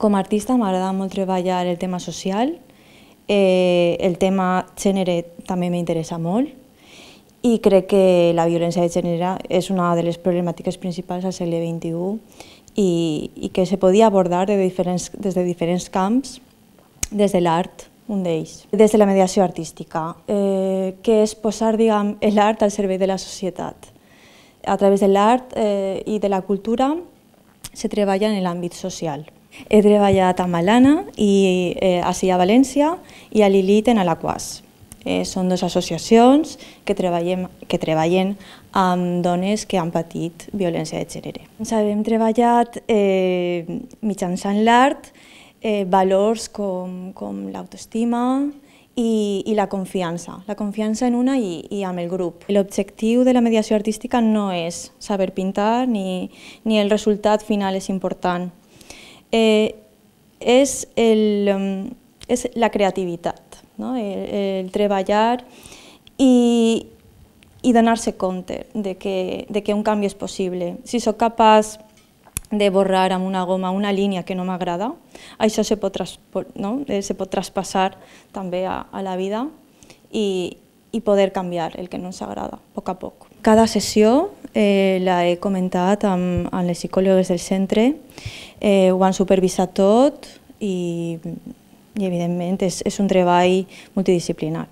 Com a artista m'agrada molt treballar el tema social, eh, el tema gènere també m'interessa molt i crec que la violència de gènere és una de les problemàtiques principals al segle XXI i, i que se podia abordar de diferents, des de diferents camps, des de l'art, un d'ells. Des de la mediació artística, eh, que és posar l'art al servei de la societat. A través de l'art eh, i de la cultura se treballa en l'àmbit social. He treballat a Malana i eh, així a València i a Lilit en Alaquàs. Eh, són dues associacions que, treballem, que treballen amb dones que han patit violència de gènere. Ens hem treballat eh, mitjançant l'art, eh, valors com, com l'autoestima i, i la confiança, la confiança en una i, i amb el grup. L'objectiu de la mediació artística no és saber pintar ni, ni el resultat final és important, eh, és, el, és um, la creativitat, no? el, el treballar i, i donar-se compte de que, de que un canvi és possible. Si sóc capaç de borrar amb una goma una línia que no m'agrada, això se pot, no? Eh, se pot traspassar també a, a la vida i, i poder canviar el que no ens agrada, a poc a poc. Cada sessió eh, la he comentat amb, amb les psicòlogues del centre eh, ho han supervisat tot i, i evidentment, és, és un treball multidisciplinar.